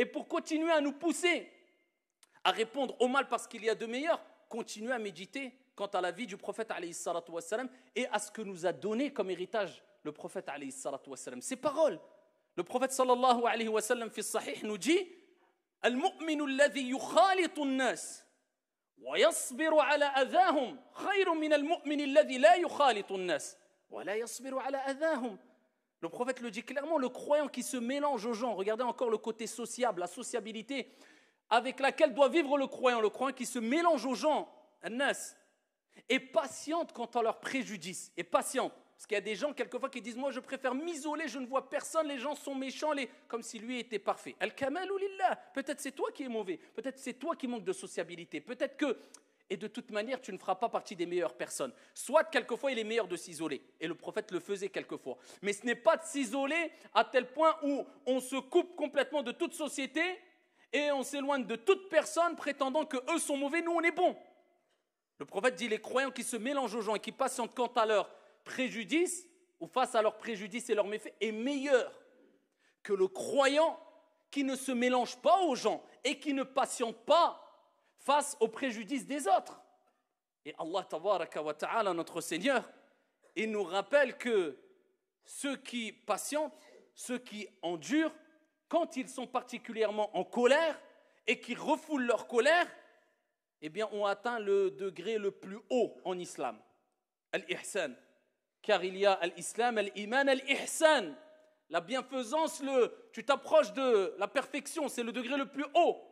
Et pour continuer à nous pousser à répondre au mal parce qu'il y a de meilleurs, continuer à méditer quant à la vie du prophète wassalam, et à ce que nous a donné comme héritage le prophète wassalam. Ces paroles. Le prophète sallallahu alayhi wa sallam fi sahih nous dit wa الذي يخالط الناس ويصبر على أذاهم خير من المؤمن الذي لا يخالط الناس ولا yasbiru ala أذاهم le prophète le dit clairement, le croyant qui se mélange aux gens, regardez encore le côté sociable, la sociabilité avec laquelle doit vivre le croyant, le croyant qui se mélange aux gens, est patiente quant à leur préjudice, est patiente. Parce qu'il y a des gens, quelquefois, qui disent Moi, je préfère m'isoler, je ne vois personne, les gens sont méchants, les... comme si lui était parfait. Al-Kamal Peut-être c'est toi qui es mauvais, peut-être c'est toi qui manque de sociabilité, peut-être que et de toute manière, tu ne feras pas partie des meilleures personnes. Soit quelquefois, il est meilleur de s'isoler. Et le prophète le faisait quelquefois. Mais ce n'est pas de s'isoler à tel point où on se coupe complètement de toute société et on s'éloigne de toute personne prétendant que eux sont mauvais, nous on est bons. Le prophète dit les croyants qui se mélangent aux gens et qui patientent quant à leur préjudice ou face à leur préjudice et leurs méfaits est meilleur que le croyant qui ne se mélange pas aux gens et qui ne patiente pas face au préjudice des autres. Et Allah wa ta'ala, notre Seigneur, il nous rappelle que ceux qui patientent, ceux qui endurent, quand ils sont particulièrement en colère et qui refoulent leur colère, eh bien, ont atteint le degré le plus haut en islam, al-ihsan. Car il y a al-islam, al-iman, al La bienfaisance, tu t'approches de la perfection, c'est le degré le plus haut.